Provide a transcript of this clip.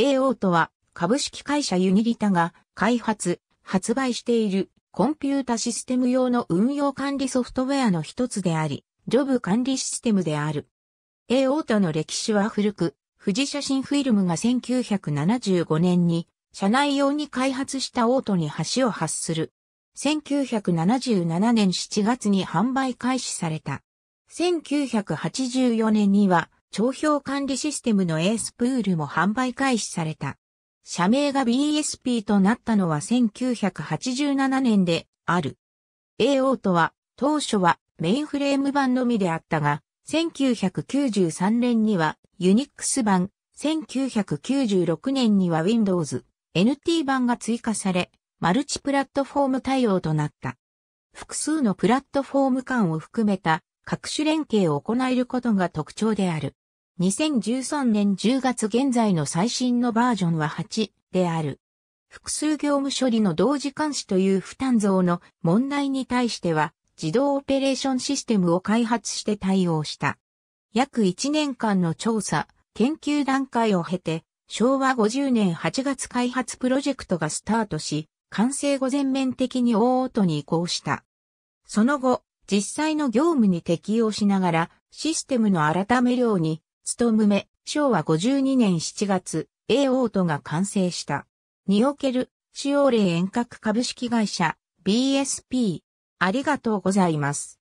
AO とは株式会社ユニリタが開発、発売しているコンピュータシステム用の運用管理ソフトウェアの一つであり、ジョブ管理システムである。AO との歴史は古く、富士写真フィルムが1975年に社内用に開発したオートに橋を発する。1977年7月に販売開始された。1984年には帳票管理システムのエースプールも販売開始された。社名が BSP となったのは1987年である。AO とは当初はメインフレーム版のみであったが、1993年にはユニックス版、1996年には Windows、NT 版が追加され、マルチプラットフォーム対応となった。複数のプラットフォーム間を含めた各種連携を行えることが特徴である。2013年10月現在の最新のバージョンは8である。複数業務処理の同時監視という負担増の問題に対しては、自動オペレーションシステムを開発して対応した。約1年間の調査、研究段階を経て、昭和50年8月開発プロジェクトがスタートし、完成後全面的に大音に移行した。その後、実際の業務に適用しながら、システムの改め量にムめ、昭和52年7月、A オートが完成した。における、使用例遠隔株式会社、BSP。ありがとうございます。